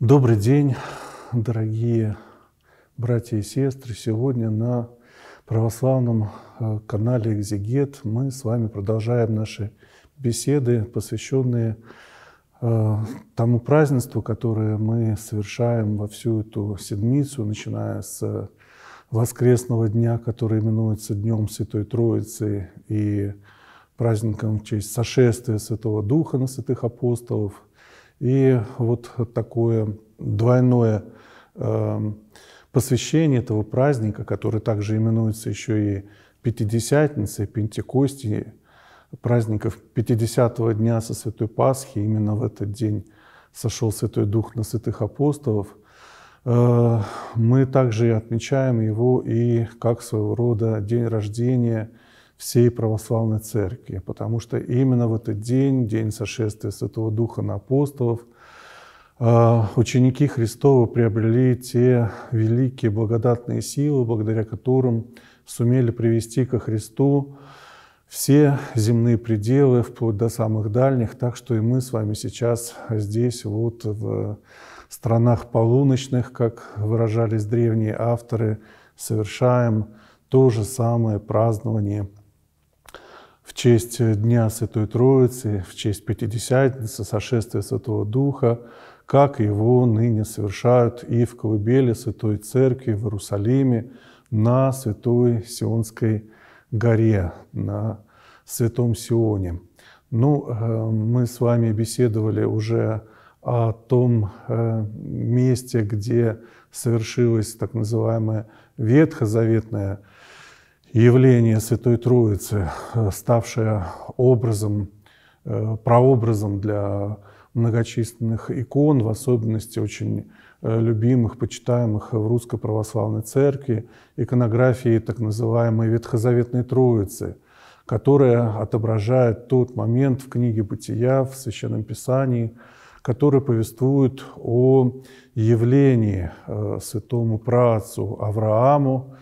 Добрый день, дорогие братья и сестры. Сегодня на православном э, канале «Экзегет» мы с вами продолжаем наши беседы, посвященные э, тому празднеству, которое мы совершаем во всю эту седмицу, начиная с воскресного дня, который именуется Днем Святой Троицы и праздником в честь сошествия Святого Духа на святых апостолов – и вот такое двойное э, посвящение этого праздника, который также именуется еще и Пятидесятницей, Пентекости, праздников 50-го дня со Святой Пасхи, именно в этот день сошел Святой Дух на святых апостолов, э, мы также отмечаем его и как своего рода день рождения – всей православной церкви, потому что именно в этот день, день сошествия Святого Духа на апостолов, а, ученики Христова приобрели те великие благодатные силы, благодаря которым сумели привести ко Христу все земные пределы, вплоть до самых дальних, так что и мы с вами сейчас здесь, вот в странах полуночных, как выражались древние авторы, совершаем то же самое празднование – в честь э, Дня Святой Троицы, в честь Пятидесятницы, сошествия Святого Духа, как его ныне совершают и в колыбели Святой Церкви в Иерусалиме на Святой Сионской горе, на Святом Сионе. Ну, э, мы с вами беседовали уже о том э, месте, где совершилась так называемая ветхозаветная явление Святой Троицы, э, ставшее образом, э, прообразом для многочисленных икон, в особенности очень э, любимых, почитаемых в Русской Православной Церкви, иконографии так называемой Ветхозаветной Троицы, которая отображает тот момент в книге «Бытия», в Священном Писании, который повествует о явлении святому працу Аврааму,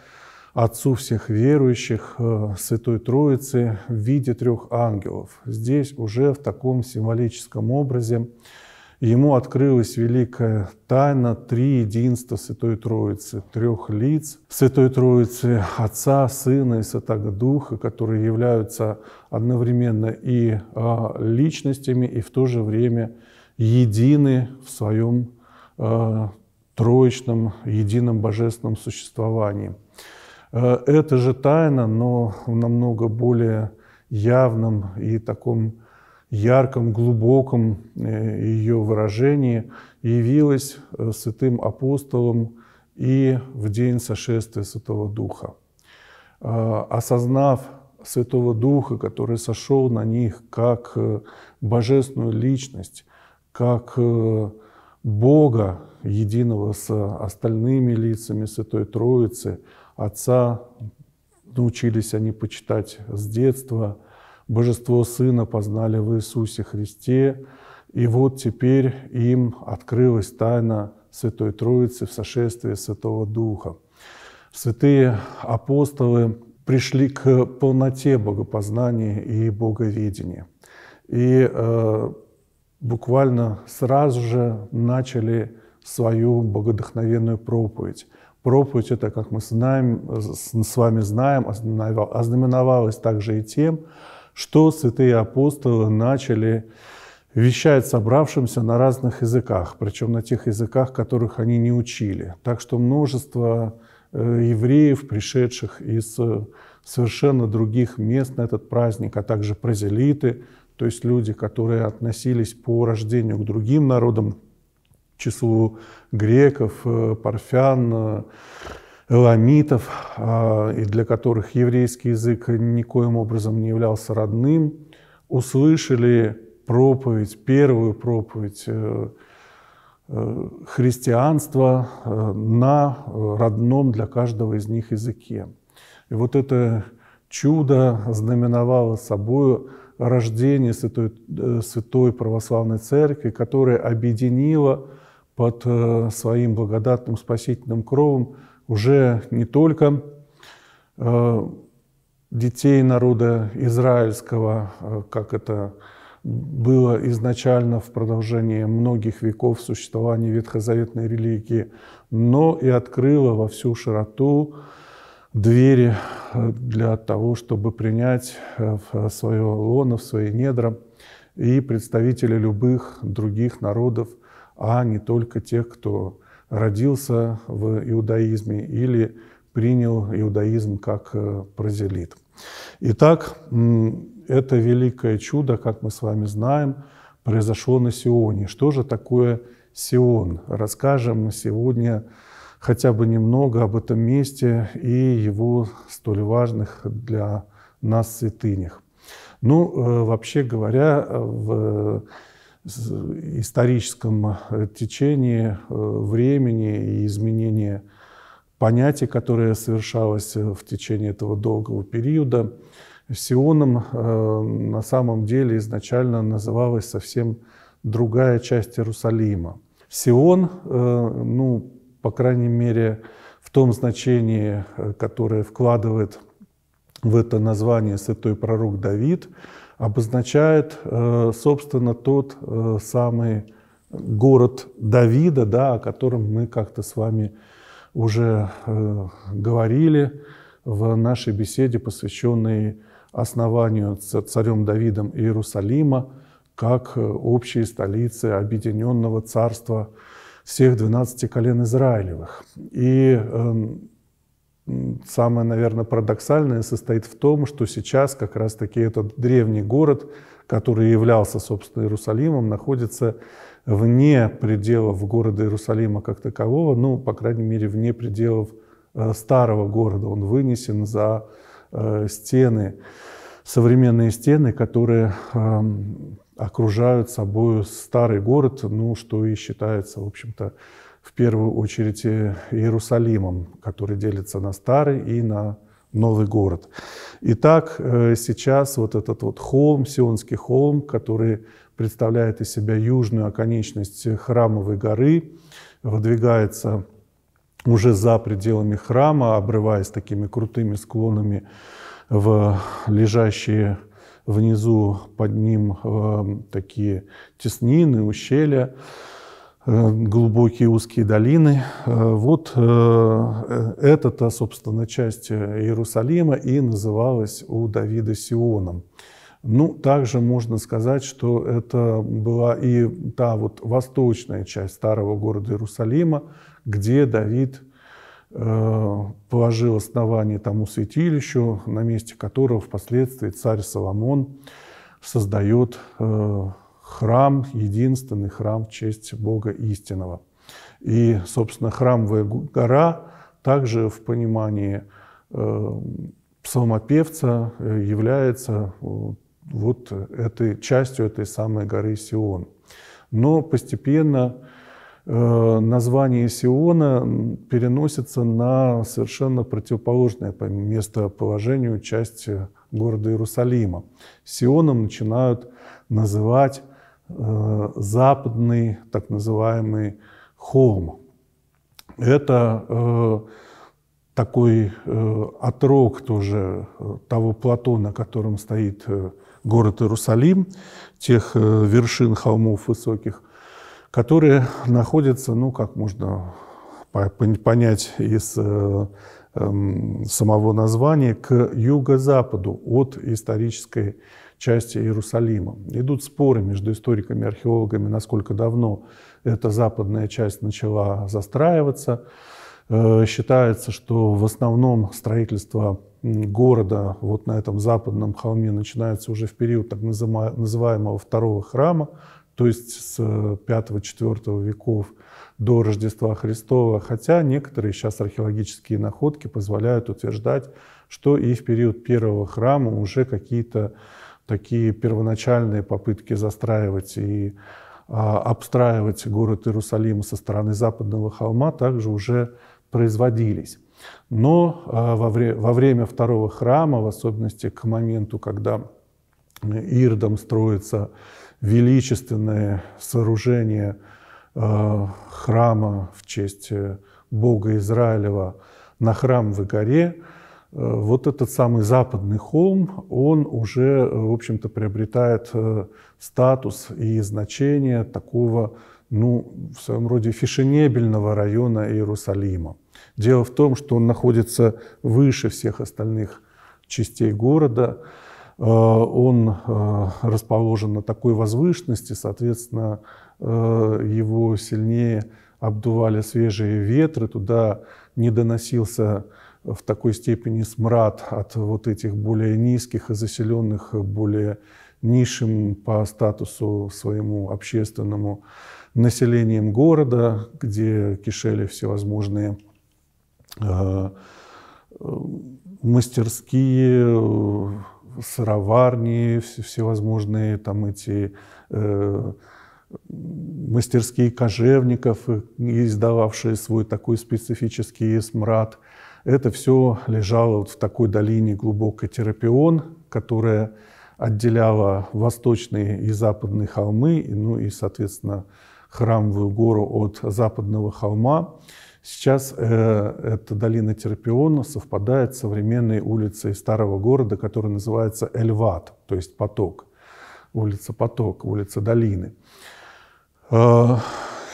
Отцу всех верующих, э, Святой Троицы в виде трех ангелов. Здесь уже в таком символическом образе ему открылась великая тайна три единства Святой Троицы, трех лиц Святой Троицы, Отца, Сына и Святого Духа, которые являются одновременно и а, личностями, и в то же время едины в своем а, троечном, едином божественном существовании. Э, это же тайна, но в намного более явном и таком ярком, глубоком э, ее выражении явилась э, святым апостолом и в день сошествия Святого Духа. Осознав Святого Духа, который сошел на них как божественную личность, как Бога, единого с остальными лицами Святой Троицы – Отца научились они почитать с детства, Божество Сына познали в Иисусе Христе, и вот теперь им открылась тайна Святой Троицы в сошествии Святого Духа. Святые апостолы пришли к полноте богопознания и боговедения. И э, буквально сразу же начали свою богодохновенную проповедь – Проповедь это, как мы знаем, с вами знаем, ознаменовалась также и тем, что святые апостолы начали вещать собравшимся на разных языках, причем на тех языках, которых они не учили. Так что множество э, евреев, пришедших из э, совершенно других мест на этот праздник, а также празелиты, то есть люди, которые относились по рождению к другим народам, числу греков, э, парфян, э, эламитов, а, и для которых еврейский язык никоим образом не являлся родным, услышали проповедь, первую проповедь э, христианства на родном для каждого из них языке. И вот это чудо знаменовало собой рождение Святой, Святой Православной Церкви, которая объединила под э, своим благодатным спасительным кровом уже не только э, детей народа израильского, э, как это было изначально в продолжении многих веков существования ветхозаветной религии, но и открыла во всю широту двери для того, чтобы принять в свое лоно, в свои недра и представители любых других народов – а не только тех, кто родился в иудаизме или принял иудаизм как э, празелит. Итак, это великое чудо, как мы с вами знаем, произошло на Сионе. Что же такое Сион? Расскажем сегодня хотя бы немного об этом месте и его столь важных для нас святынях. Ну, э, вообще говоря, в историческом э, течении э, времени и изменении понятия, которое совершалось э, в течение этого долгого периода, Сионом на самом деле изначально называлась совсем другая часть Иерусалима. Сион, ну, по крайней мере, в том значении, которое вкладывает в это название святой пророк Давид – обозначает, э, собственно, тот э, самый город Давида, да, о котором мы как-то с вами уже э, говорили в нашей беседе, посвященной основанию царем Давидом Иерусалима как общей столицы объединенного царства всех 12 колен Израилевых. И эм, самое, наверное, парадоксальное состоит в том, что сейчас как раз-таки этот древний город, который являлся, собственно, Иерусалимом, находится вне пределов города Иерусалима как такового, ну, по крайней мере, вне пределов э, старого города. Он вынесен за э, стены, современные стены, которые эм, окружают собой старый город, ну, что и считается, в общем-то, в первую очередь э, Иерусалимом, который делится на старый и на новый город. Итак, э, сейчас вот этот вот холм, Сионский холм, который представляет из себя южную оконечность храмовой горы, выдвигается уже за пределами храма, обрываясь такими крутыми склонами в лежащие внизу под ним э, такие теснины, ущелья. Э, глубокие узкие долины. Э, вот э, эта, собственно, часть Иерусалима и называлась у Давида Сионом. Ну, также можно сказать, что это была и та вот восточная часть старого города Иерусалима, где Давид положил основание тому святилищу, на месте которого впоследствии царь Соломон создает храм, единственный храм в честь Бога истинного. И, собственно, храмовая гора также в понимании э, псалмопевца э, является э, вот этой частью этой самой горы Сион. Но постепенно название Сиона переносится на совершенно противоположное по местоположению часть города Иерусалима. Сионом начинают называть Э, западный так называемый холм. Это э, такой э, отрок тоже того плато, на котором стоит город Иерусалим, тех вершин холмов высоких, которые находятся, ну, как можно понять из эм, самого названия, к юго-западу от исторической части Иерусалима. Идут споры между историками и археологами, насколько давно эта западная часть начала застраиваться. Э, считается, что в основном строительство города вот на этом западном холме начинается уже в период так называемого второго храма, то есть с 5-4 э, веков до Рождества Христова, хотя некоторые сейчас археологические находки позволяют утверждать, что и в период первого храма уже какие-то такие первоначальные попытки застраивать и а, обстраивать город Иерусалим со стороны западного холма также уже производились. Но а, во, вре во время второго храма, в особенности к моменту, когда Ирдом строится величественное сооружение а, храма в честь э, Бога Израилева на храм в горе, Э, вот этот самый западный холм, он уже, э, в общем-то, приобретает э, статус и значение такого, ну, в своем роде фешенебельного района Иерусалима. Дело в том, что он находится выше всех остальных частей города, он расположен на такой возвышенности, соответственно, его сильнее обдували свежие ветры, туда не доносился в такой степени смрад от вот этих более низких и заселенных, более низшим по статусу своему общественному населением города, где кишели всевозможные э, мастерские, сыроварни, всевозможные там эти э, мастерские кожевников, издававшие свой такой специфический смрад – это все лежало вот в такой долине глубокой Терапион, которая отделяла восточные и западные холмы, ну и, соответственно, храмовую гору от западного холма. Сейчас э, эта долина Терапиона совпадает с современной улицей старого города, которая называется Эльват, то есть поток, улица поток, улица долины. Э,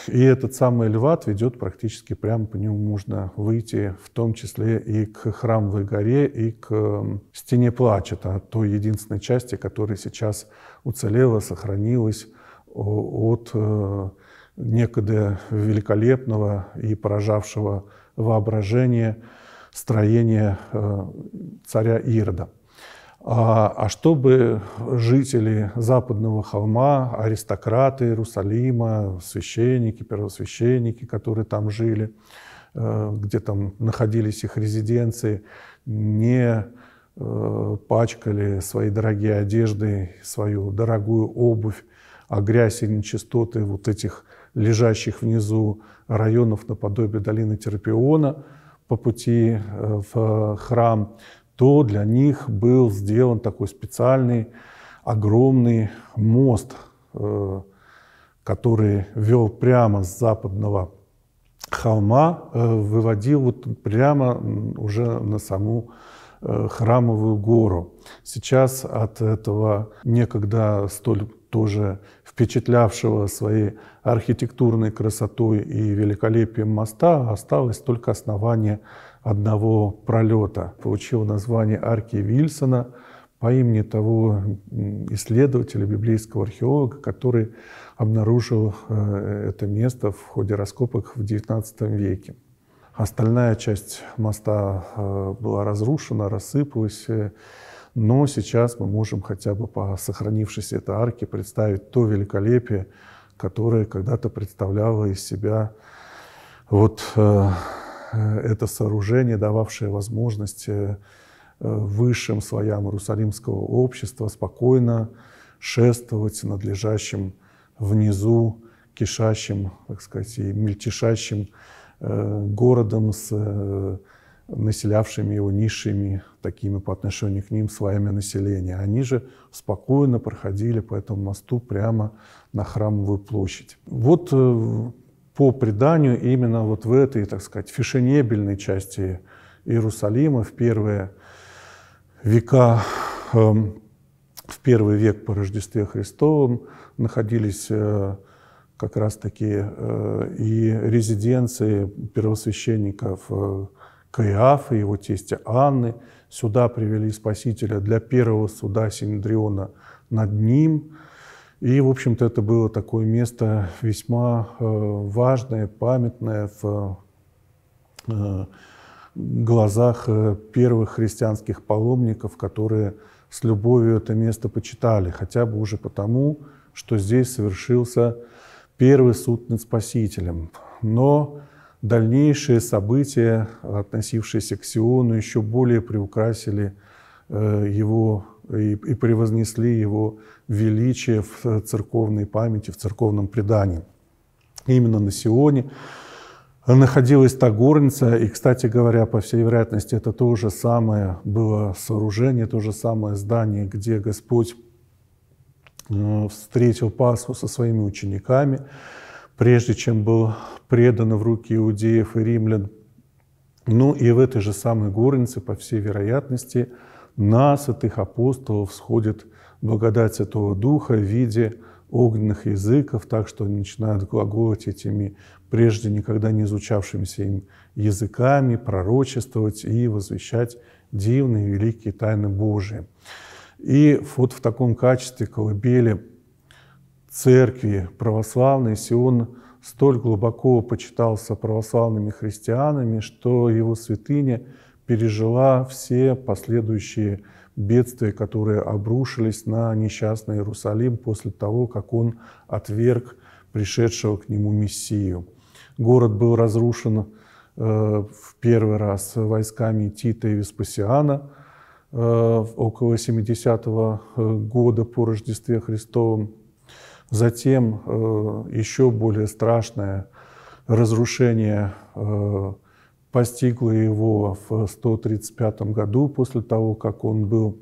и этот самый Льват ведет практически прямо по нему можно выйти, в том числе и к Храмовой горе, и к эм, Стене Плача, той единственной части, которая сейчас уцелела, сохранилась от э, некогда великолепного и поражавшего воображение строения э, царя Ирода. А, а чтобы жители западного холма, аристократы Иерусалима, священники, первосвященники, которые там жили, э, где там находились их резиденции, не э, пачкали свои дорогие одежды, свою дорогую обувь, а грязь и нечистоты вот этих лежащих внизу районов наподобие долины Терпиона по пути э, в храм – то для них был сделан такой специальный огромный мост, э, который вел прямо с западного холма, э, выводил вот прямо уже на саму э, храмовую гору. Сейчас от этого некогда столь тоже впечатлявшего своей архитектурной красотой и великолепием моста осталось только основание одного пролета. Получил название арки Вильсона по имени того исследователя, библейского археолога, который обнаружил э, это место в ходе раскопок в XIX веке. Остальная часть моста э, была разрушена, рассыпалась, э, но сейчас мы можем хотя бы по сохранившейся этой арке представить то великолепие, которое когда-то представляло из себя вот Э, это сооружение, дававшее возможность э, э, высшим слоям иерусалимского общества спокойно шествовать надлежащим внизу, кишащим, так сказать, и мельтешащим городом с населявшими его низшими, такими по отношению к ним слоями населения. Они же спокойно проходили по этому мосту прямо на Храмовую площадь. Вот по преданию именно вот в этой, так сказать, фешенебельной части Иерусалима в первые века, эм, в первый век по Рождестве Христовым находились э, как раз-таки э, и резиденции первосвященников э, Каиафа, его тестя Анны. Сюда привели Спасителя для первого суда Синдриона над ним – и, в общем-то, это было такое место весьма э, важное, памятное в э, глазах э, первых христианских паломников, которые с любовью это место почитали, хотя бы уже потому, что здесь совершился первый суд над Спасителем. Но дальнейшие события, относившиеся к Сиону, еще более приукрасили его и, и превознесли его величие в э, церковной памяти, в церковном предании. Именно на Сионе находилась та горница, и, кстати говоря, по всей вероятности, это то же самое было сооружение, то же самое здание, где Господь э, встретил Пасху со своими учениками, прежде чем был предан в руки иудеев и римлян. Ну и в этой же самой горнице, по всей вероятности, нас, этих апостолов, сходит благодать Святого Духа в виде огненных языков, так что они начинают глаголить этими прежде никогда не изучавшимися им языками, пророчествовать и возвещать дивные великие тайны Божии. И вот в таком качестве колыбели церкви православной Сион столь глубоко почитался православными христианами, что его святыня – пережила все последующие бедствия, которые обрушились на несчастный Иерусалим после того, как он отверг пришедшего к нему Мессию. Город был разрушен э, в первый раз войсками Тита и Веспасиана э, около 70-го э, года по Рождестве Христовым. Затем э, еще более страшное разрушение э, постигла его в 135 году, после того, как он был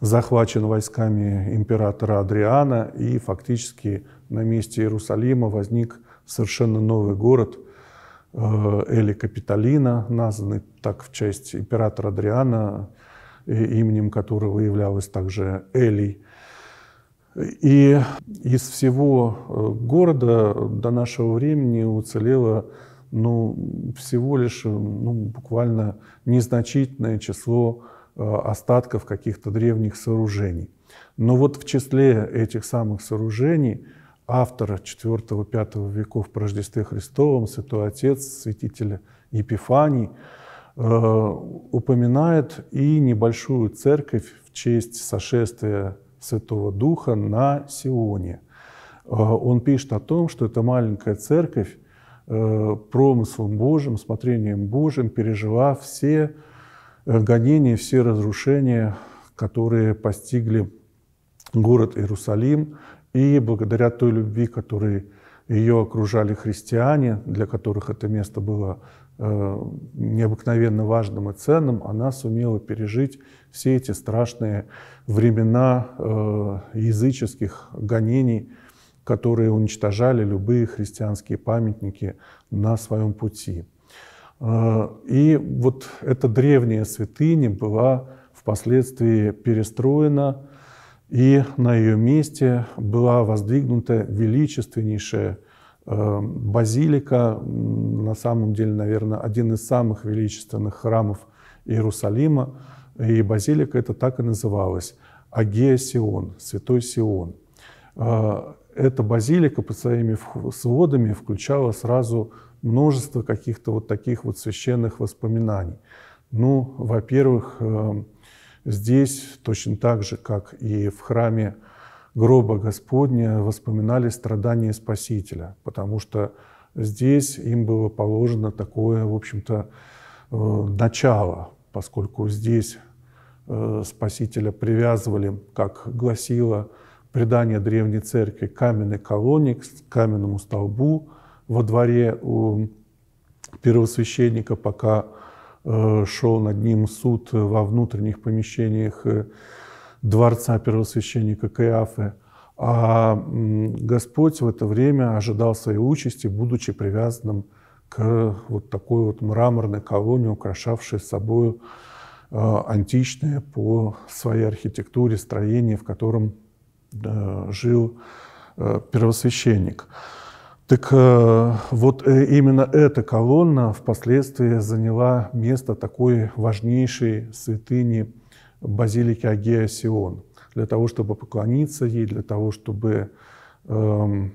захвачен войсками императора Адриана, и фактически на месте Иерусалима возник совершенно новый город э, Эли Капитолина, названный так в честь императора Адриана, именем которого являлась также Эли. И из всего э, города до нашего времени уцелело ну, всего лишь э, ну, буквально незначительное число э, остатков каких-то древних сооружений. Но вот в числе этих самых сооружений автора IV-V веков по Рождестве Христовом, святой отец, святителя Епифаний, э, упоминает и небольшую церковь в честь сошествия Святого Духа на Сионе. Э, он пишет о том, что эта маленькая церковь Э, промыслом Божьим, смотрением Божьим пережила все э, гонения, все разрушения, которые постигли город Иерусалим, и благодаря той любви, которой ее окружали христиане, для которых это место было э, необыкновенно важным и ценным, она сумела пережить все эти страшные времена языческих гонений, которые уничтожали любые христианские памятники на своем пути. А, и вот эта древняя святыня была впоследствии перестроена, и на ее месте была воздвигнута величественнейшая э, базилика, на самом деле, наверное, один из самых величественных храмов Иерусалима, и базилика это так и называлась – Агия Сион, Святой Сион. А, эта базилика под своими сводами включала сразу множество каких-то вот таких вот священных воспоминаний. Ну, во-первых, эм, здесь точно так же, как и в храме гроба Господня, воспоминали страдания Спасителя, потому что здесь им было положено такое, в общем-то, э, начало, поскольку здесь э, Спасителя привязывали, как гласила предание древней церкви каменной колонне к каменному столбу во дворе у первосвященника, пока э, шел над ним суд во внутренних помещениях э, дворца первосвященника Каиафы. А Господь в это время ожидал своей участи, будучи привязанным к вот такой вот мраморной колонне, украшавшей собой э, античное по своей архитектуре строение, в котором Э, жил э, первосвященник. Так э, вот именно эта колонна впоследствии заняла место такой важнейшей святыни базилики Агея Сион, для того, чтобы поклониться ей, для того, чтобы эм,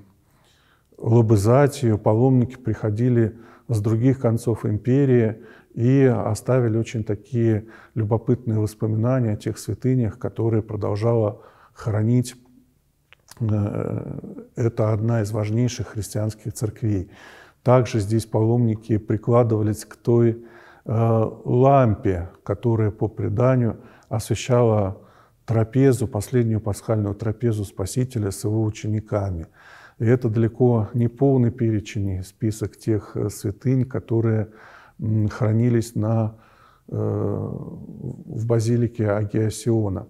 лобызать ее. Паломники приходили с других концов империи и оставили очень такие любопытные воспоминания о тех святынях, которые продолжала хранить Э, это одна из важнейших христианских церквей. Также здесь паломники прикладывались к той э, лампе, которая по преданию освещала трапезу, последнюю пасхальную трапезу Спасителя с его учениками. И это далеко не полный перечень, а список тех э, святынь, которые хранились на, в базилике Агиосиона.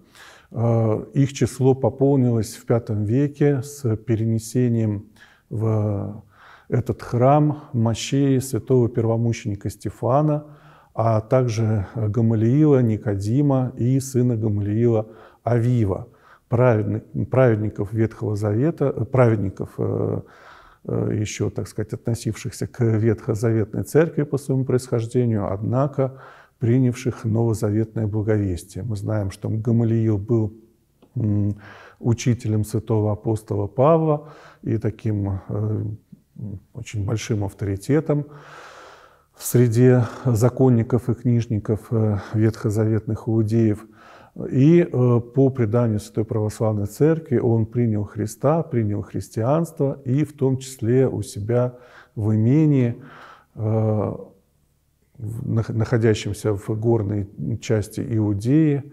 А, их число пополнилось в V веке с перенесением в этот храм мощей святого первомученика Стефана, а также Гамалиила, Никодима и сына Гамалиила Авива, праведников Ветхого Завета, э, праведников э, э, еще, так сказать, относившихся к Ветхозаветной церкви по своему происхождению, однако принявших новозаветное благовестие. Мы знаем, что Гамалиил был учителем святого апостола Павла и таким э, очень большим авторитетом в среде законников и книжников э, ветхозаветных иудеев. И э, по преданию Святой Православной Церкви он принял Христа, принял христианство и в том числе у себя в имении находящимся в горной части Иудеи,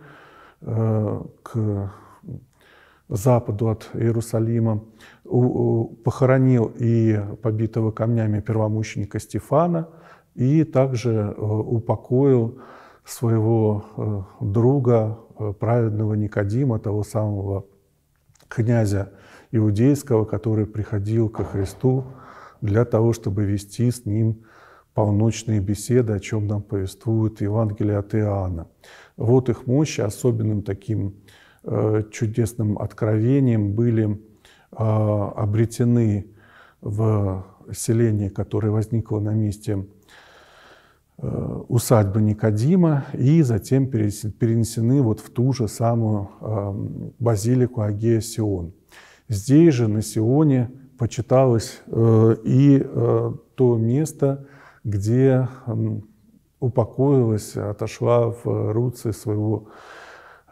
э, к западу от Иерусалима, похоронил и побитого камнями первомученика Стефана, и также э, упокоил своего э, друга, праведного Никодима, того самого князя иудейского, который приходил ко Христу для того, чтобы вести с ним полночные беседы, о чем нам повествует Евангелие от Иоанна. Вот их мощи особенным таким э, чудесным откровением были а, обретены в селении, которое возникло на месте э, усадьбы Никодима, и затем перенесены вот в ту же самую э, базилику Агея Сион. Здесь же, на Сионе, почиталось и то место, где упокоилась, отошла в руцы своего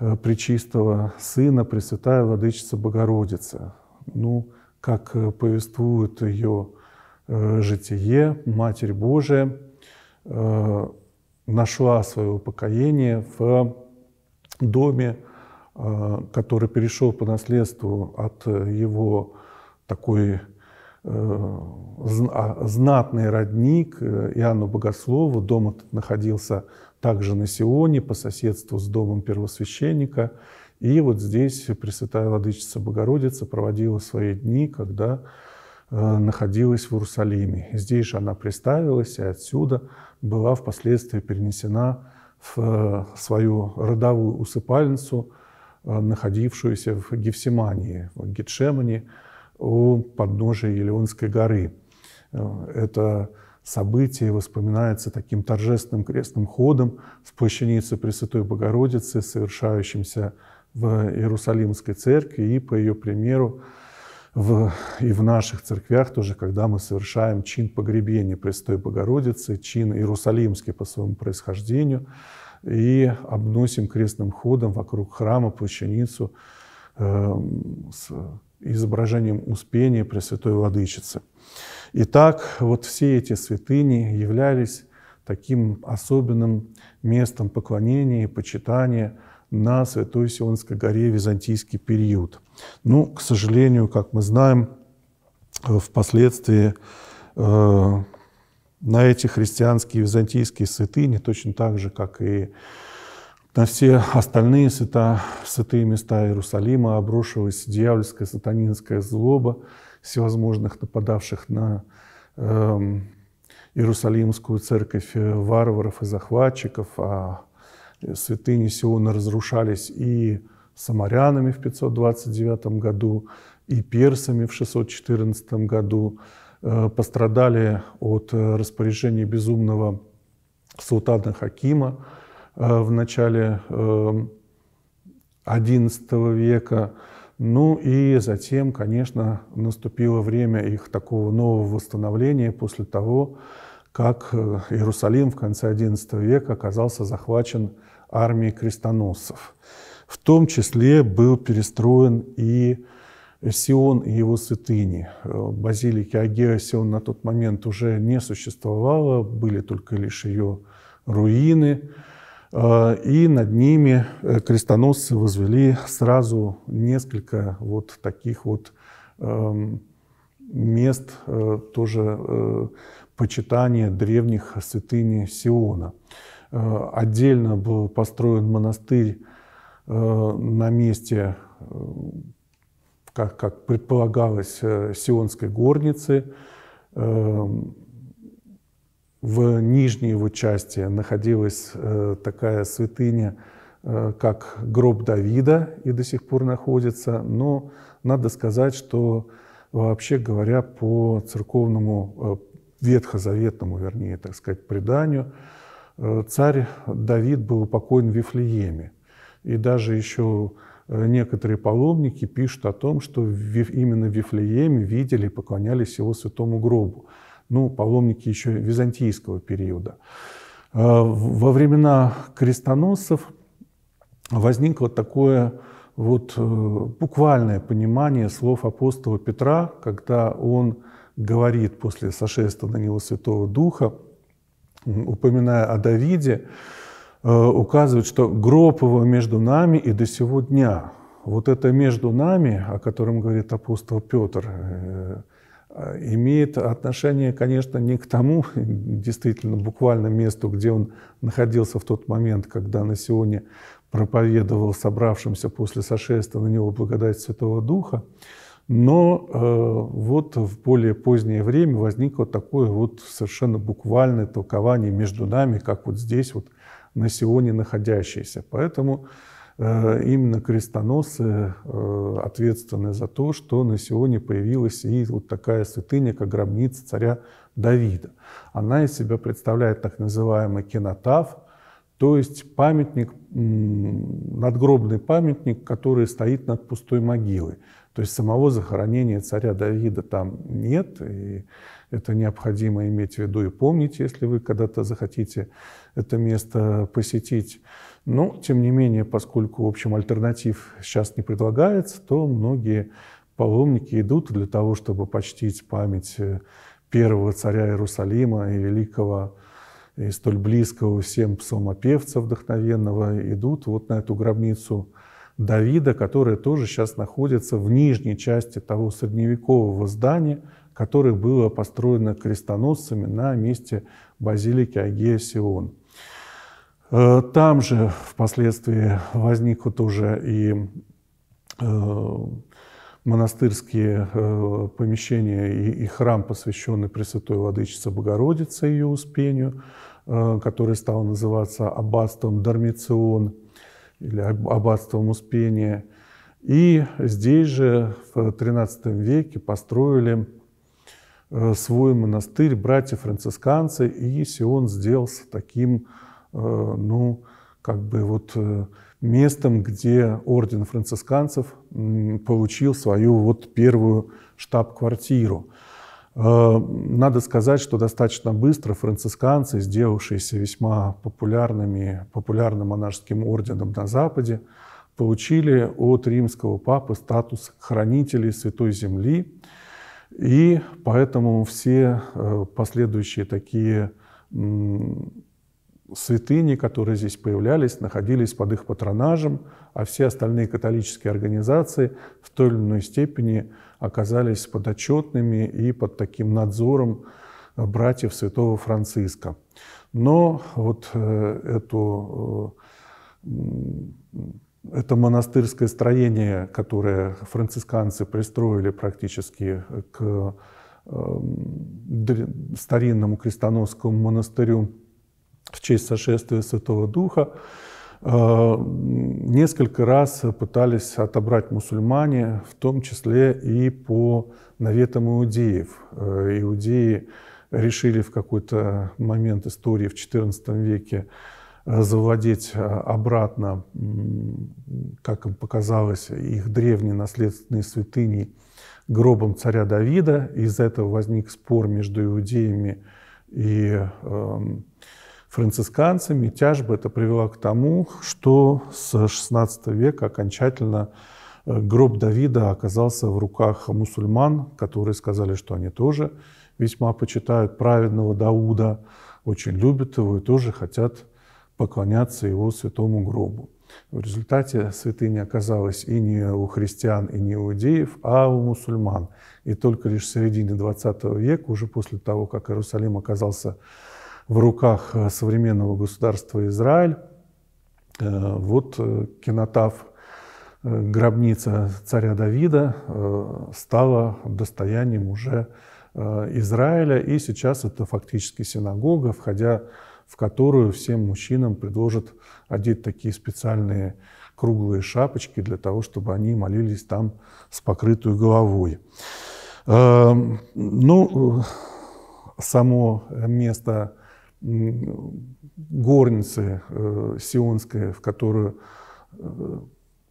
э, причистого сына, Пресвятая Владычица Богородица. Ну, как э, повествует ее э, житие, Матерь Божия нашла свое упокоение в доме, который перешел по наследству от его такой Э, а, знатный родник э, Иоанну Богослову. Дом этот находился также на Сионе, по соседству с домом первосвященника. И вот здесь Пресвятая Владычица Богородица проводила свои дни, когда э, находилась в Иерусалиме. Здесь же она приставилась, и отсюда была впоследствии перенесена в свою родовую усыпальницу, находившуюся в Гефсимании, в Гетшемане, у подножия Елеонской горы. Э, это событие воспоминается таким торжественным крестным ходом с плащаницы Пресвятой Богородицы, совершающимся в Иерусалимской церкви и по ее примеру в, и в наших церквях тоже, когда мы совершаем чин погребения Пресвятой Богородицы, чин иерусалимский по своему происхождению, и обносим крестным ходом вокруг храма плащаницу э, с изображением Успения Пресвятой Владычицы. И так вот все эти святыни являлись таким особенным местом поклонения и почитания на Святой Сионской горе византийский период. Ну, к сожалению, как мы знаем, впоследствии э, на эти христианские византийские святыни, точно так же, как и на все остальные свята, святые места Иерусалима обрушилась дьявольская сатанинская злоба всевозможных нападавших на э, Иерусалимскую церковь э, варваров и захватчиков, а э, святыни Сиона разрушались и самарянами в 529 году, и персами в 614 году, э, пострадали от э, распоряжения безумного султана Хакима, Э, в начале XI э, века. Ну и затем, конечно, наступило время их такого нового восстановления после того, как э, Иерусалим в конце XI века оказался захвачен армией крестоносцев. В том числе был перестроен и Сион и его святыни. Базилики Агея Сион на тот момент уже не существовало, были только лишь ее руины. Э, и над ними э, крестоносцы возвели сразу несколько вот таких вот эм, мест э, тоже почитания древних святыни Сиона. Отдельно был построен монастырь на месте, как, как предполагалось, Сионской горницы, эм, в нижней его части находилась э, такая святыня, э, как гроб Давида, и до сих пор находится, но надо сказать, что вообще говоря, по церковному, э, ветхозаветному, вернее, так сказать, преданию, царь Давид был упокоен в Вифлееме. И даже еще некоторые паломники пишут о том, что именно в Вифлееме видели и поклонялись его святому гробу ну, паломники еще византийского периода. Э, во времена крестоносцев возникло такое вот э, буквальное понимание слов апостола Петра, когда он говорит после сошествия на него Святого Духа, упоминая о Давиде, э, указывает, что гроб его между нами и до сего дня. Вот это между нами, о котором говорит апостол Петр, Э, имеет отношение, конечно, не к тому действительно буквально месту, где он находился в тот момент, когда на Сионе проповедовал собравшимся после сошествия на него благодать Святого Духа, но э, вот в более позднее время возникло такое вот совершенно буквальное толкование между нами, как вот здесь вот на Сионе находящееся. Поэтому э, Э, именно крестоносцы э, ответственны за то, что на сегодня появилась и вот такая святыня, как гробница царя Давида. Она из себя представляет так называемый кинотав – то есть памятник, надгробный памятник, который стоит над пустой могилой. То есть самого захоронения царя Давида там нет, и это необходимо иметь в виду и помнить, если вы когда-то захотите это место посетить. Но, тем не менее, поскольку, в общем, альтернатив сейчас не предлагается, то многие паломники идут для того, чтобы почтить память э, первого царя Иерусалима и великого и столь близкого всем псалмопевца вдохновенного идут вот на эту гробницу Давида, которая тоже сейчас находится в нижней части того средневекового здания, которое было построено крестоносцами на месте базилики Агея Сион. Э, там же впоследствии возникла тоже и э, монастырские э, помещения и, и храм, посвященный Пресвятой Владычице Богородице и ее Успению. Э, который стал называться аббатством Дармицион или аббатством Успения. И здесь же в XIII веке построили э, свой монастырь братья-францисканцы, и Сион сделался таким, э, ну, как бы вот местом, где орден францисканцев получил свою вот первую штаб-квартиру. Э, надо сказать, что достаточно быстро францисканцы, сделавшиеся весьма популярными, популярным монашеским орденом на Западе, получили от римского папы статус хранителей Святой Земли, и поэтому все э, последующие такие святыни, которые здесь появлялись, находились под их патронажем, а все остальные католические организации в той или иной степени оказались подотчетными и под таким надзором э, братьев святого Франциска. Но вот э, эту, э, это монастырское строение, которое францисканцы пристроили практически к старинному крестоносскому монастырю в честь сошествия Святого Духа, э, несколько раз пытались отобрать мусульмане, в том числе и по наветам иудеев. Э, иудеи решили в какой-то момент истории в XIV веке э, завладеть обратно, как им показалось, их древние наследственные святыни гробом царя Давида. Из-за этого возник спор между иудеями и эм, францисканцами. Тяжба это привела к тому, что с XVI века окончательно э, гроб Давида оказался в руках мусульман, которые сказали, что они тоже весьма почитают праведного Дауда, очень любят его и тоже хотят поклоняться его святому гробу. В результате святыня оказалась и не у христиан, и не у иудеев, а у мусульман. И только лишь в середине XX века, уже после того, как Иерусалим оказался в руках э, современного государства Израиль. Э, вот э, кинотав гробница царя Давида стала достоянием уже Израиля, и сейчас это фактически синагога, входя в которую всем мужчинам предложат одеть такие специальные круглые шапочки для того, чтобы они молились там с покрытой головой. Эм, ну, само место горницы э, сионская, в которую, э,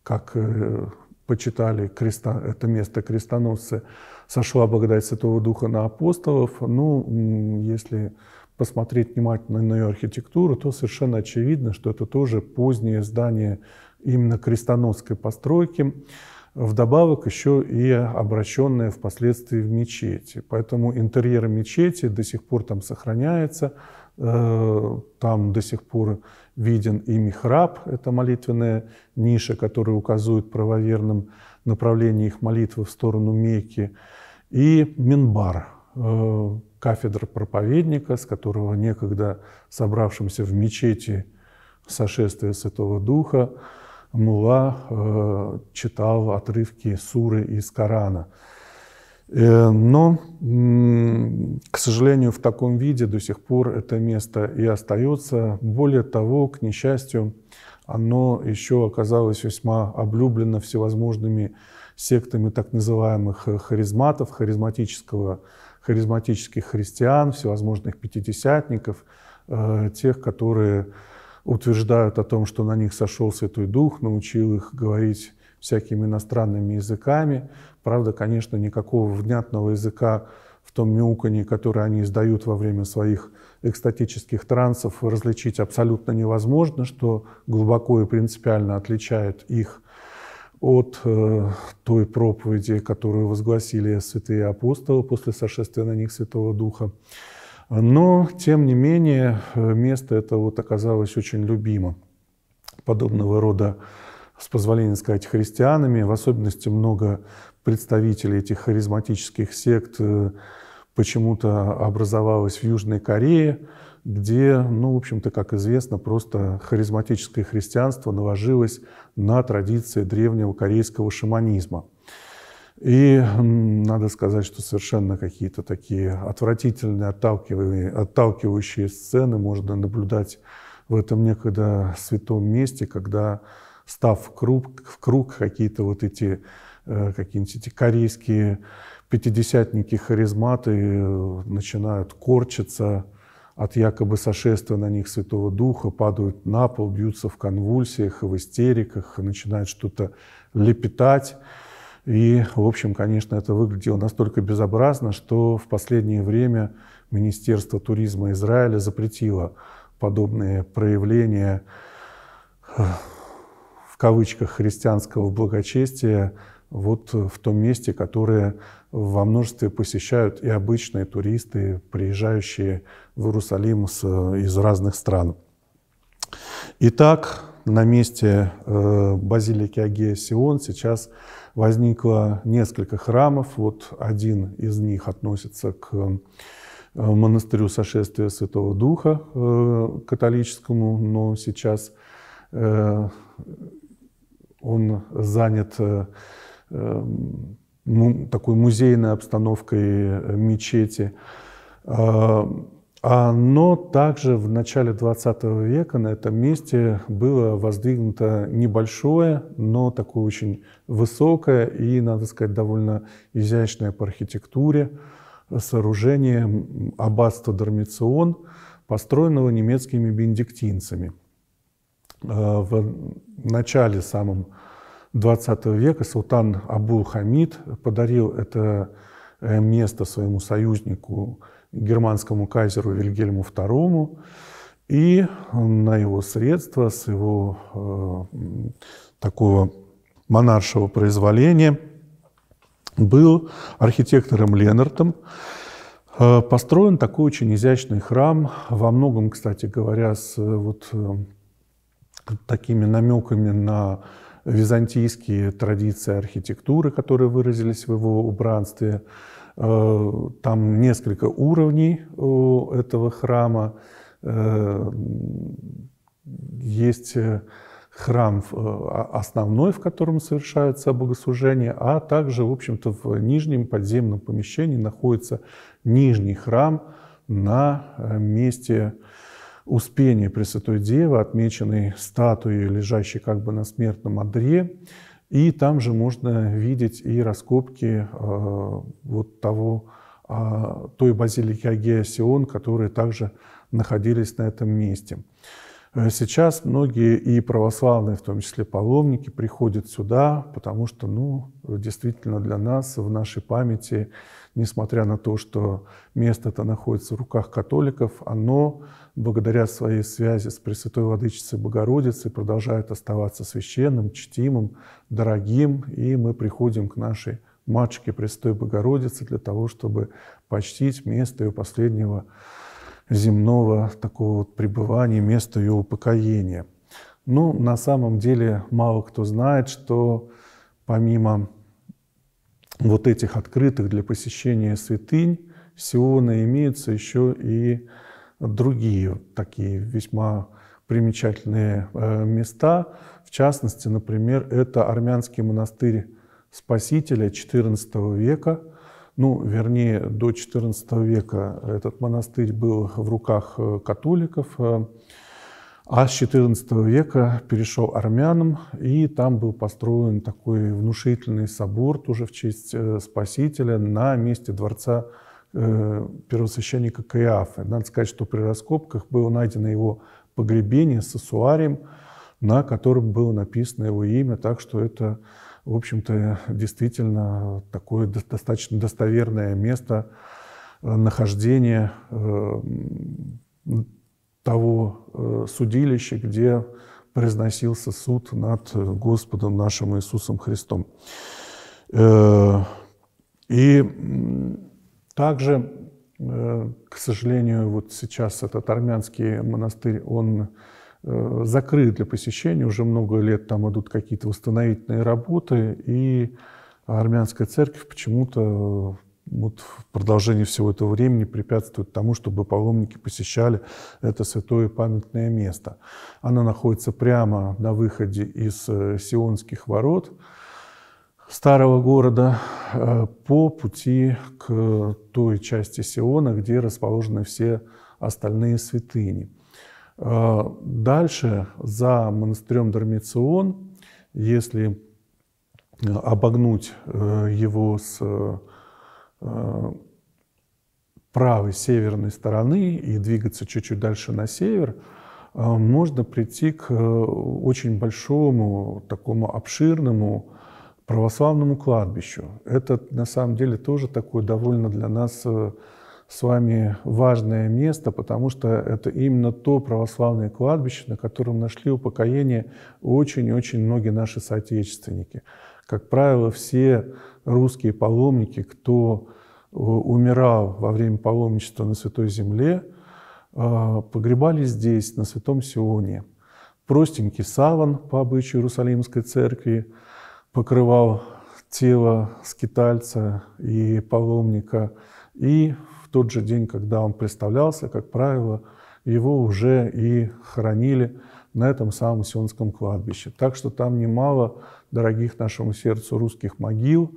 как э, почитали креста, это место крестоносцы, сошла благодать Святого Духа на апостолов. Ну, если посмотреть внимательно на ее архитектуру, то совершенно очевидно, что это тоже позднее здание именно крестоносской постройки, вдобавок еще и обращенное впоследствии в мечети. Поэтому интерьер мечети до сих пор там сохраняется – Э, там до сих пор виден и михраб, это молитвенная ниша, которая указывает правоверным направление их молитвы в сторону Мекки, и Минбар, э, кафедра проповедника, с которого некогда собравшимся в мечети сошествие Святого Духа Мула э, читал отрывки суры из Корана – Э, но, к сожалению, в таком виде до сих пор это место и остается. Более того, к несчастью, оно еще оказалось весьма облюблено всевозможными сектами так называемых э, харизматов, харизматического, харизматических христиан, всевозможных пятидесятников, э, тех, которые утверждают о том, что на них сошел Святой Дух, научил их говорить всякими иностранными языками. Правда, конечно, никакого внятного языка в том мяуканье, которое они издают во время своих экстатических трансов, различить абсолютно невозможно, что глубоко и принципиально отличает их от э, той проповеди, которую возгласили святые апостолы после сошествия на них Святого Духа. Но, тем не менее, э, место это вот оказалось очень любимо. Подобного рода с позволения сказать, христианами, в особенности много представителей этих харизматических сект э, почему-то образовалось в Южной Корее, где, ну, в общем-то, как известно, просто харизматическое христианство наложилось на традиции древнего корейского шаманизма. И надо сказать, что совершенно какие-то такие отвратительные, отталкивающие, отталкивающие сцены можно наблюдать в этом некогда святом месте, когда став в круг, в круг какие-то вот эти, э, какие-нибудь эти корейские пятидесятники харизматы э, начинают корчиться от якобы сошествия на них Святого Духа, падают на пол, бьются в конвульсиях, в истериках, начинают что-то лепетать. И, в общем, конечно, это выглядело настолько безобразно, что в последнее время Министерство туризма Израиля запретило подобные проявления э, кавычках христианского благочестия вот в том месте, которое во множестве посещают и обычные туристы, приезжающие в Иерусалим с, из разных стран. Итак, на месте э, базилики Агея Сион сейчас возникло несколько храмов. Вот один из них относится к э, монастырю сошествия Святого Духа э, католическому, но сейчас он занят э, эм, такой музейной обстановкой э, мечети. А, но также в начале 20 века на этом месте было воздвигнуто небольшое, но такое очень высокое и, надо сказать, довольно изящное по архитектуре сооружение аббатства Дармицион, построенного немецкими бенедиктинцами – Э, в начале самом 20 века султан Абу Хамид подарил это э, место своему союзнику, германскому кайзеру Вильгельму II, и на его средства, с его э, такого монаршего произволения, был архитектором Ленартом э, построен такой очень изящный храм, во многом, кстати говоря, с э, вот, э, такими намеками на византийские традиции архитектуры, которые выразились в его убранстве. Э, там несколько уровней у этого храма. Э, есть э, храм основной, в котором совершается богослужение, а также, в общем-то, в нижнем подземном помещении находится нижний храм на месте Успение Пресвятой Девы, отмеченной статуей, лежащей как бы на смертном одре. И там же можно видеть и раскопки э, вот того, э, той базилики Агея Сион, которые также находились на этом месте. Э, сейчас многие и православные, в том числе паломники, приходят сюда, потому что, ну, действительно для нас в нашей памяти, несмотря на то, что место это находится в руках католиков, оно благодаря своей связи с Пресвятой Владычицей Богородицей продолжает оставаться священным, чтимым, дорогим, и мы приходим к нашей Матушке Пресвятой Богородицы для того, чтобы почтить место ее последнего земного такого вот пребывания, место ее упокоения. Ну, на самом деле, мало кто знает, что помимо вот этих открытых для посещения святынь, Сиона имеются еще и другие такие весьма примечательные э, места. В частности, например, это армянский монастырь Спасителя XIV века. Ну, вернее, до XIV века этот монастырь был в руках э, католиков, э, а с XIV века перешел армянам, и там был построен такой внушительный собор, тоже в честь Спасителя, на месте дворца Э, первосвященника Каиафы. Надо сказать, что при раскопках было найдено его погребение с асуарием, на котором было написано его имя, так что это, в общем-то, действительно такое достаточно достоверное место э, нахождения э, того судилища, где произносился суд над Господом нашим Иисусом Христом. И также, э, к сожалению, вот сейчас этот армянский монастырь, он э, закрыт для посещения, уже много лет там идут какие-то восстановительные работы, и армянская церковь почему-то вот в продолжении всего этого времени препятствует тому, чтобы паломники посещали это святое памятное место. Оно находится прямо на выходе из э, Сионских ворот, старого города э, по пути к той части Сиона, где расположены все остальные святыни. Э, дальше за монастырем Дармицион, если э, обогнуть его с правой северной стороны и двигаться чуть-чуть дальше на север, можно прийти к очень большому, такому обширному православному кладбищу. Это на самом деле тоже такое довольно для нас э, с вами важное место, потому что это именно то православное кладбище, на котором нашли упокоение очень-очень многие наши соотечественники. Как правило, все русские паломники, кто э, умирал во время паломничества на Святой Земле, э, погребали здесь, на Святом Сионе. Простенький саван по обычаю Иерусалимской церкви – покрывал тело скитальца и паломника. И в тот же день, когда он представлялся, как правило, его уже и хоронили на этом самом Сионском кладбище. Так что там немало дорогих нашему сердцу русских могил.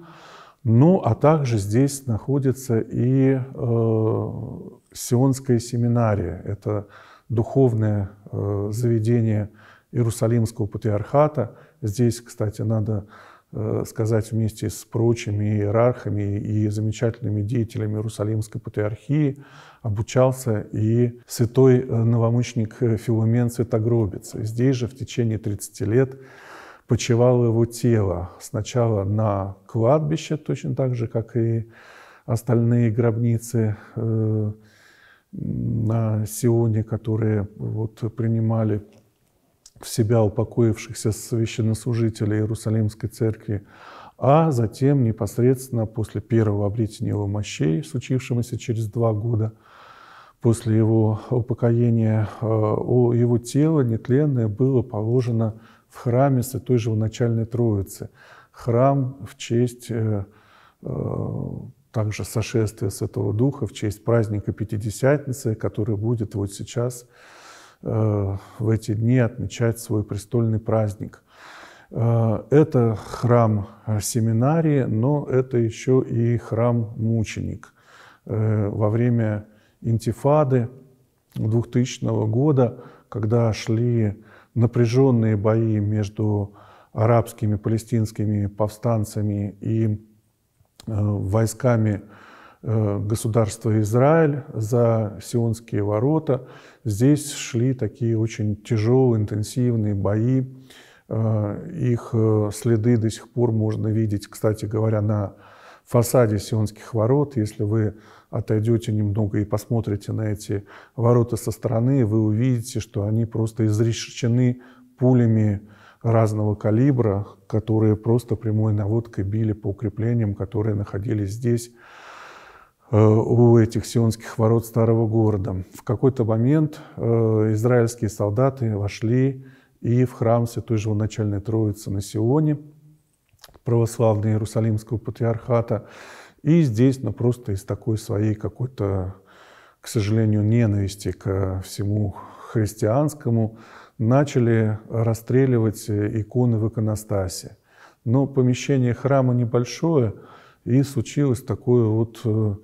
Ну, а также здесь находится и э, Сионская семинария. Это духовное э, заведение Иерусалимского патриархата – Здесь, кстати, надо э, сказать вместе с прочими иерархами и замечательными деятелями Иерусалимской патриархии, обучался и святой э, новомучник э, Филумен Святогробец. Здесь же в течение 30 лет почивало его тело сначала на кладбище, точно так же, как и остальные гробницы на Сионе, которые вот принимали в себя упокоившихся священнослужителей Иерусалимской церкви, а затем непосредственно после первого обретения его мощей, случившегося через два года после его упокоения, э, его тело нетленное было положено в храме Святой начальной Троицы. Храм в честь э, э, также сошествия Святого Духа, в честь праздника Пятидесятницы, который будет вот сейчас – Э, в эти дни отмечать свой престольный праздник. Э, это храм э, семинарии, но это еще и храм-мученик. Во время интифады 2000 года, когда шли напряженные бои между арабскими, палестинскими повстанцами и войсками Э, государство Израиль, за Сионские ворота. Здесь шли такие очень тяжелые, интенсивные бои. Э, их э, следы до сих пор можно видеть, кстати говоря, на фасаде Сионских ворот. Если вы отойдете немного и посмотрите на эти ворота со стороны, вы увидите, что они просто изрешечены пулями разного калибра, которые просто прямой наводкой били по укреплениям, которые находились здесь Э, у этих сионских ворот старого города. В какой-то момент э, израильские солдаты вошли и в храм Святой Живоначальной Троицы на Сионе, православный Иерусалимского патриархата. И здесь, ну, просто из такой своей какой-то, к сожалению, ненависти к всему христианскому, начали расстреливать иконы в иконостасе. Но помещение храма небольшое, и случилось такое вот э,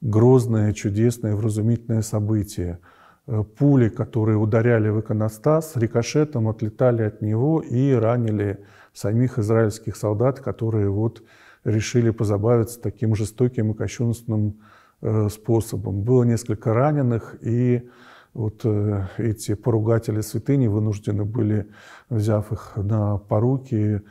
грозное, чудесное, вразумительное событие. Э, пули, которые ударяли в иконостас, рикошетом отлетали от него и ранили самих израильских солдат, которые вот решили позабавиться таким жестоким и кощунственным э, способом. Было несколько раненых, и вот э, эти поругатели святыни вынуждены были, взяв их на поруки,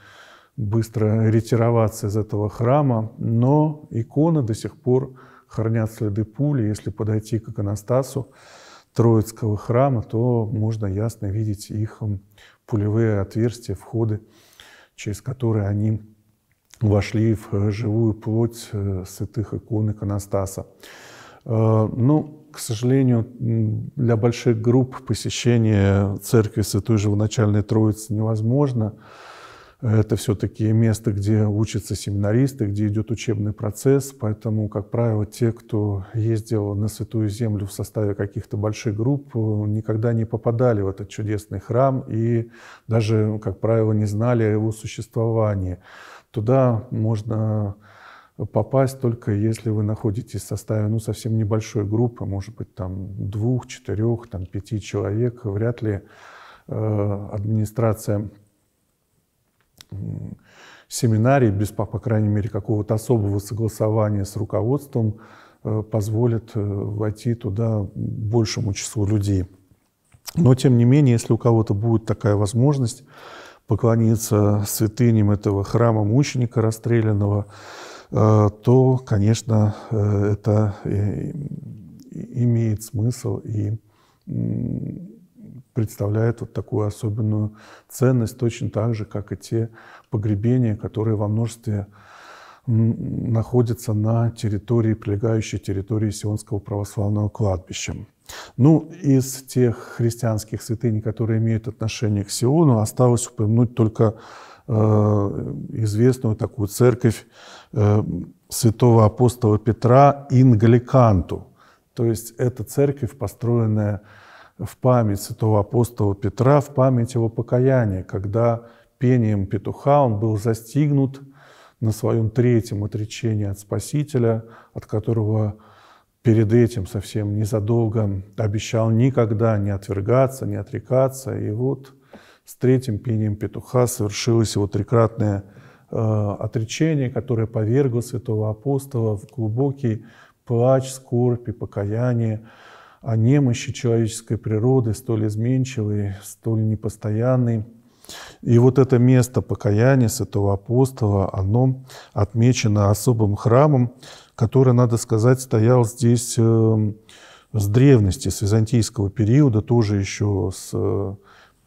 быстро ретироваться из этого храма, но икона до сих пор хранят следы пули. Если подойти к иконостасу Троицкого храма, то можно ясно видеть их пулевые отверстия, входы, через которые они вошли в э, живую плоть э, святых икон иконостаса. Э, Но, ну, к сожалению, для больших групп посещение церкви Святой Живоначальной Троицы невозможно это все-таки место, где учатся семинаристы, где идет учебный процесс, поэтому, как правило, те, кто ездил на Святую Землю в составе каких-то больших групп, никогда не попадали в этот чудесный храм и даже, как правило, не знали о его существовании. Туда можно попасть только если вы находитесь в составе ну, совсем небольшой группы, может быть, там двух, четырех, там, пяти человек, вряд ли э, администрация семинарий без, по крайней мере, какого-то особого согласования с руководством э, позволит э, войти туда большему числу людей. Но, тем не менее, если у кого-то будет такая возможность поклониться святыням этого храма мученика расстрелянного, э, то, конечно, это имеет смысл и представляет вот такую особенную ценность, точно так же, как и те погребения, которые во множестве находятся на территории, прилегающей территории Сионского православного кладбища. Ну, из тех христианских святынь, которые имеют отношение к Сиону, осталось упомянуть только э, известную такую церковь э, святого апостола Петра Ингаликанту. То есть это церковь, построенная в память святого апостола Петра, в память его покаяния, когда пением петуха он был застигнут на своем третьем отречении от Спасителя, от которого перед этим совсем незадолго обещал никогда не отвергаться, не отрекаться. И вот с третьим пением петуха совершилось его трикратное э, отречение, которое повергло святого апостола в глубокий плач, скорбь и покаяние – о немощи человеческой природы, столь изменчивой, столь непостоянной. И вот это место покаяния святого апостола, оно отмечено особым храмом, который, надо сказать, стоял здесь э, с древности, с византийского периода, тоже еще с V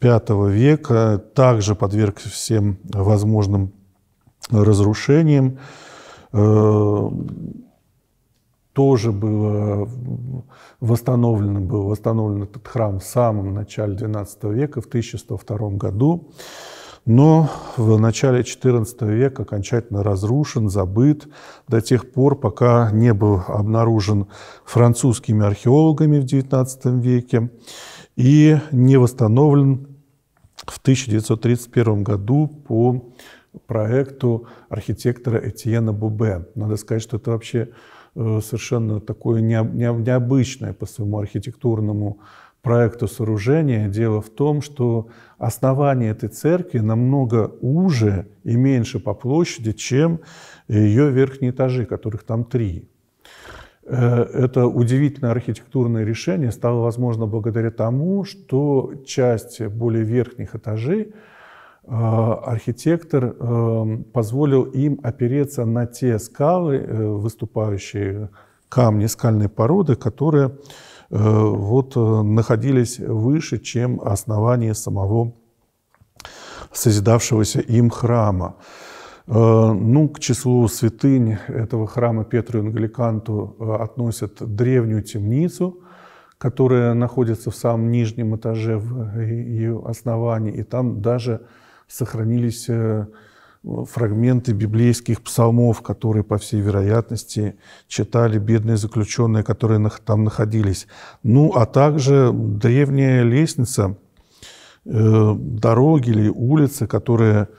э, века, также подверг всем возможным разрушениям. Э, тоже было восстановлено, был восстановлен этот храм в самом начале XII века, в 1102 году, но в начале XIV века окончательно разрушен, забыт до тех пор, пока не был обнаружен французскими археологами в XIX веке и не восстановлен в 1931 году по проекту архитектора Этьена Бубе. Надо сказать, что это вообще Э, совершенно такое необычное по своему архитектурному проекту сооружения. Дело в том, что основание этой церкви намного уже и меньше по площади, чем ее верхние этажи, которых там три. Э, это удивительное архитектурное решение стало возможно благодаря тому, что часть более верхних этажей – Э, архитектор э, позволил им опереться на те скалы, э, выступающие камни, скальные породы, которые вот находились выше, чем основание самого созидавшегося им храма. Ну, к числу святынь этого храма Петру и относят древнюю темницу, которая находится в самом нижнем этаже в ее основании, и там даже сохранились э, фрагменты библейских псалмов, которые, по всей вероятности, читали бедные заключенные, которые там находились. Ну, а также древняя лестница, э, дороги или улицы, которые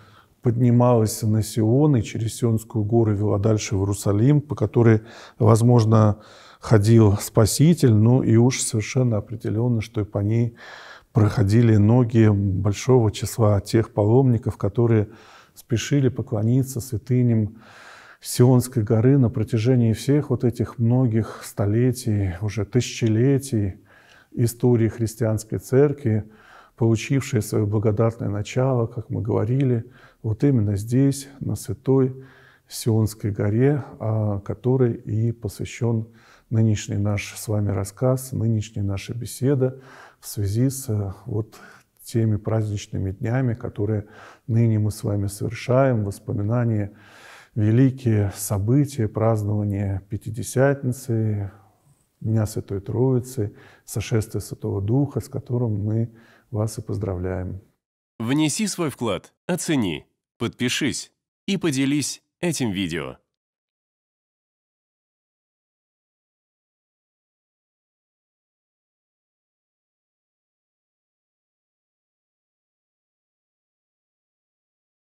поднималась на Сион и через Сионскую гору вела дальше в Иерусалим, по которой, возможно, ходил Спаситель, ну и уж совершенно определенно, что и по ней проходили ноги большого числа тех паломников, которые спешили поклониться святыням Сионской горы на протяжении всех вот этих многих столетий, уже тысячелетий истории христианской церкви, получившие свое благодатное начало, как мы говорили, вот именно здесь, на святой Сионской горе, а, которой и посвящен нынешний наш с вами рассказ, нынешняя наша беседа, в связи с э, вот теми праздничными днями, которые ныне мы с вами совершаем, воспоминания, великие события, празднование Пятидесятницы, Дня Святой Троицы, сошествия Святого Духа, с которым мы вас и поздравляем. Внеси свой вклад, оцени, подпишись и поделись этим видео.